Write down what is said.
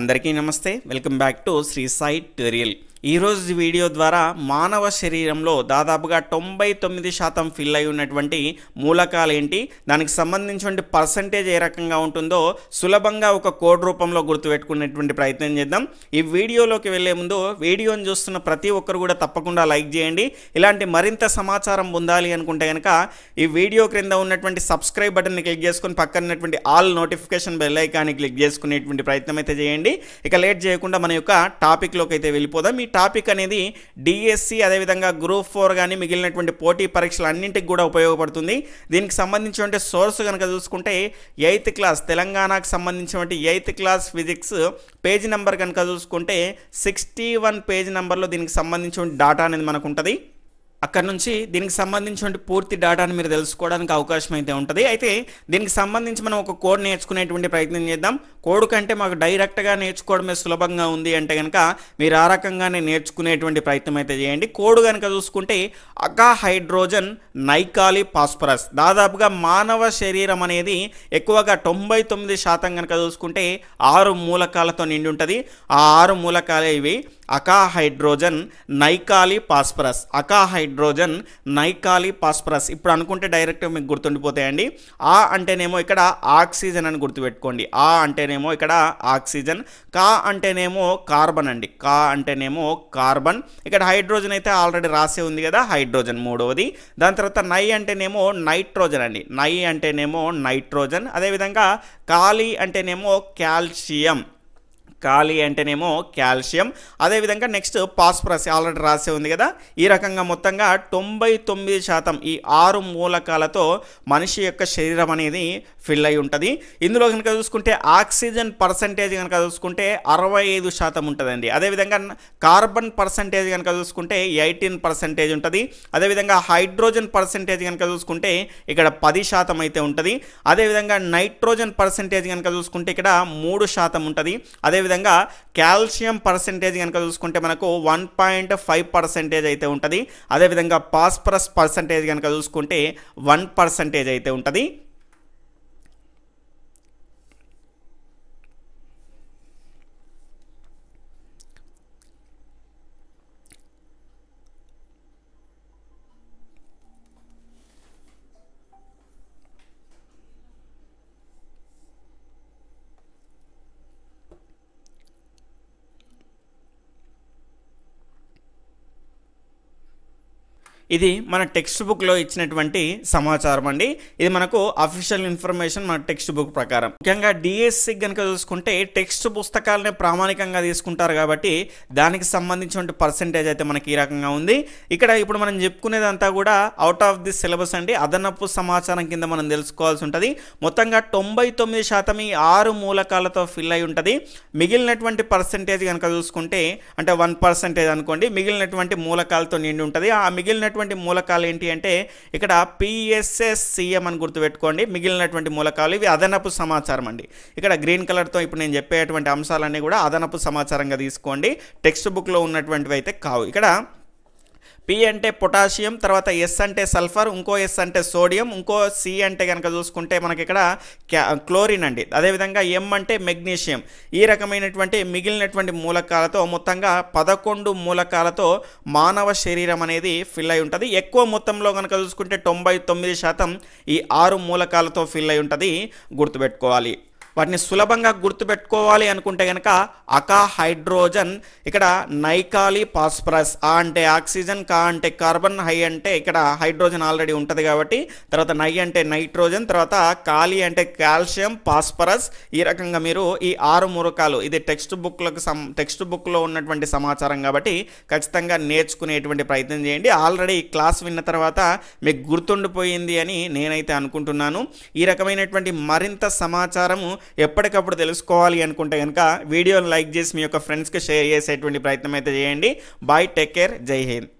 అందరికీ నమస్తే welcome back to Sri site tutorial ఈరోజు వీడియో ద్వారా మానవ శరీరంలో దాదాపుగా తొంభై తొమ్మిది శాతం ఫిల్ అయి ఉన్నటువంటి మూలకాలు ఏంటి దానికి సంబంధించిన పర్సంటేజ్ ఏ రకంగా ఉంటుందో సులభంగా ఒక కోడ్ రూపంలో గుర్తుపెట్టుకునేటువంటి ప్రయత్నం చేద్దాం ఈ వీడియోలోకి వెళ్లే ముందు వీడియోని చూస్తున్న ప్రతి ఒక్కరు కూడా తప్పకుండా లైక్ చేయండి ఇలాంటి మరింత సమాచారం పొందాలి అనుకుంటే కనుక ఈ వీడియో క్రింద ఉన్నటువంటి సబ్స్క్రైబ్ బటన్ని క్లిక్ చేసుకుని పక్కనటువంటి ఆల్ నోటిఫికేషన్ బెల్ ఐకాన్ని క్లిక్ చేసుకునేటువంటి ప్రయత్నం అయితే చేయండి ఇక లేట్ చేయకుండా మన యొక్క టాపిక్లోకి అయితే వెళ్ళిపోదాం టాపిక్ అనేది డిఎస్సి అదేవిధంగా గ్రూప్ ఫోర్ కానీ మిగిలినటువంటి పోటీ పరీక్షలు అన్నింటికి కూడా ఉపయోగపడుతుంది దీనికి సంబంధించినటువంటి సోర్స్ కనుక చూసుకుంటే ఎయిత్ క్లాస్ తెలంగాణకు సంబంధించినటువంటి eighth class physics page number కనుక చూసుకుంటే సిక్స్టీ వన్ పేజ్ నెంబర్లో దీనికి సంబంధించిన డాటా అనేది మనకు ఉంటుంది అక్కడ నుంచి దీనికి సంబంధించినటువంటి పూర్తి డేటాను మీరు తెలుసుకోవడానికి అవకాశం అయితే ఉంటుంది అయితే దీనికి సంబంధించి మనం ఒక కోడ్ నేర్చుకునేటువంటి ప్రయత్నం చేద్దాం కోడ్ కంటే మాకు డైరెక్ట్గా నేర్చుకోవడమే సులభంగా ఉంది అంటే కనుక మీరు ఆ రకంగానే నేర్చుకునేటువంటి ప్రయత్నం అయితే చేయండి కోడ్ కనుక చూసుకుంటే అకా హైడ్రోజన్ నైకాలి పాస్పరస్ దాదాపుగా మానవ శరీరం అనేది ఎక్కువగా తొంభై తొమ్మిది శాతం కనుక చూసుకుంటే ఆరు మూలకాలతో నిండి ఉంటుంది ఆ ఆరు మూలకాలే ఇవి అకాహైడ్రోజన్ నైకాలి పాస్పరస్ అకాహైడ్రోజన్ నైకాలి పాస్పరస్ ఇప్పుడు అనుకుంటే డైరెక్ట్ మీకు గుర్తుండిపోతాయండి ఆ అంటేనేమో ఇక్కడ ఆక్సిజన్ అని గుర్తుపెట్టుకోండి ఆ అంటేనేమో ఇక్కడ ఆక్సిజన్ కా అంటేనేమో కార్బన్ అండి కా అంటేనేమో కార్బన్ ఇక్కడ హైడ్రోజన్ అయితే ఆల్రెడీ రాసే ఉంది కదా హైడ్రోజన్ మూడవది దాని తర్వాత నై అంటేనేమో నైట్రోజన్ అండి నై అంటేనేమో నైట్రోజన్ అదేవిధంగా కాలి అంటేనేమో కాల్షియం కాలి అంటేనేమో కాల్షియం అదేవిధంగా నెక్స్ట్ పాస్ఫరస్ ఆల్రెడీ రాసే ఉంది కదా ఈ రకంగా మొత్తంగా తొంభై తొమ్మిది శాతం ఈ ఆరు మూలకాలతో మనిషి యొక్క శరీరం అనేది ఫిల్ అయి ఉంటుంది ఇందులో కనుక చూసుకుంటే ఆక్సిజన్ పర్సంటేజ్ కనుక చూసుకుంటే అరవై ఐదు శాతం ఉంటుందండి అదేవిధంగా కార్బన్ పర్సంటేజ్ కనుక చూసుకుంటే ఎయిటీన్ పర్సంటేజ్ ఉంటుంది అదేవిధంగా హైడ్రోజన్ పర్సంటేజ్ కనుక చూసుకుంటే ఇక్కడ పది శాతం అయితే ఉంటుంది అదేవిధంగా నైట్రోజన్ పర్సంటేజ్ కనుక చూసుకుంటే ఇక్కడ మూడు శాతం ఉంటుంది అదేవిధంగా అదేవిధంగా కాల్షియం పర్సెంటేజ్ కనుక చూసుకుంటే మనకు వన్ పాయింట్ ఫైవ్ పర్సెంటేజ్ అయితే ఉంటుంది అదేవిధంగా పాస్పరస్ పర్సెంటేజ్ కనుక చూసుకుంటే వన్ పర్సెంటేజ్ అయితే ఉంటుంది ఇది మన టెక్స్ట్ బుక్లో ఇచ్చినటువంటి సమాచారం అండి ఇది మనకు అఫీషియల్ ఇన్ఫర్మేషన్ మన టెక్స్ట్ బుక్ ప్రకారం ముఖ్యంగా డిఎస్సి కనుక చూసుకుంటే టెక్స్ట్ పుస్తకాలనే ప్రామాణికంగా తీసుకుంటారు కాబట్టి దానికి సంబంధించిన పర్సంటేజ్ అయితే మనకి ఈ రకంగా ఉంది ఇక్కడ ఇప్పుడు మనం చెప్పుకునేదంతా కూడా అవుట్ ఆఫ్ ది సిలబస్ అండి అదనపు సమాచారం కింద మనం తెలుసుకోవాల్సి ఉంటుంది మొత్తంగా తొంభై తొమ్మిది శాతం ఈ ఆరు మూలకాలతో ఫిల్ అయి ఉంటుంది మిగిలినటువంటి పర్సంటేజ్ కనుక చూసుకుంటే అంటే వన్ పర్సంటేజ్ అనుకోండి మిగిలినటువంటి మూలకాలతో నిండి ఉంటుంది ఆ మిగిలినటువంటి మిగిలినటువంటి మూలకాలు ఏంటి అంటే ఇక్కడ పిఎస్ఎస్సిఎం అని గుర్తుపెట్టుకోండి మిగిలినటువంటి మూలకాలు ఇవి అదనపు సమాచారం అండి ఇక్కడ గ్రీన్ కలర్తో ఇప్పుడు నేను చెప్పేటువంటి అంశాలన్నీ కూడా అదనపు సమాచారంగా తీసుకోండి టెక్స్ట్ బుక్లో ఉన్నటువంటివి అయితే కావు ఇక్కడ పి అంటే పొటాషియం తర్వాత ఎస్ అంటే సల్ఫర్ ఇంకో ఎస్ అంటే సోడియం ఇంకో సి అంటే కనుక చూసుకుంటే మనకి ఇక్కడ క్లోరిన్ అండి అదేవిధంగా ఎం అంటే మెగ్నీషియం ఈ రకమైనటువంటి మిగిలినటువంటి మూలకాలతో మొత్తంగా పదకొండు మూలకాలతో మానవ శరీరం అనేది ఫిల్ అయి ఉంటుంది ఎక్కువ మొత్తంలో కనుక చూసుకుంటే తొంభై తొమ్మిది శాతం ఈ ఆరు మూలకాలతో ఫిల్ అయి ఉంటుంది గుర్తుపెట్టుకోవాలి వాటిని సులభంగా గుర్తుపెట్టుకోవాలి అనుకుంటే కనుక అకా హైడ్రోజన్ ఇక్కడ నైకాలి పాస్ఫరస్ ఆ అంటే ఆక్సిజన్ కా అంటే కార్బన్ హై అంటే ఇక్కడ హైడ్రోజన్ ఆల్రెడీ ఉంటుంది కాబట్టి తర్వాత నై అంటే నైట్రోజన్ తర్వాత కాలి అంటే కాల్షియం పాస్ఫరస్ ఈ రకంగా మీరు ఈ ఆరు మురకాలు ఇది టెక్స్ట్ బుక్లకు సం టెక్స్ట్ బుక్లో ఉన్నటువంటి సమాచారం కాబట్టి ఖచ్చితంగా నేర్చుకునేటువంటి ప్రయత్నం చేయండి ఆల్రెడీ క్లాస్ విన్న తర్వాత మీకు గుర్తుండిపోయింది అని నేనైతే అనుకుంటున్నాను ఈ రకమైనటువంటి మరింత సమాచారము ఎప్పటికప్పుడు తెలుసుకోవాలి అనుకుంటే కనుక వీడియోని లైక్ చేసి మీ యొక్క ఫ్రెండ్స్కి షేర్ చేసేటువంటి ప్రయత్నం అయితే చేయండి బాయ్ టేక్ కేర్ జై హింద్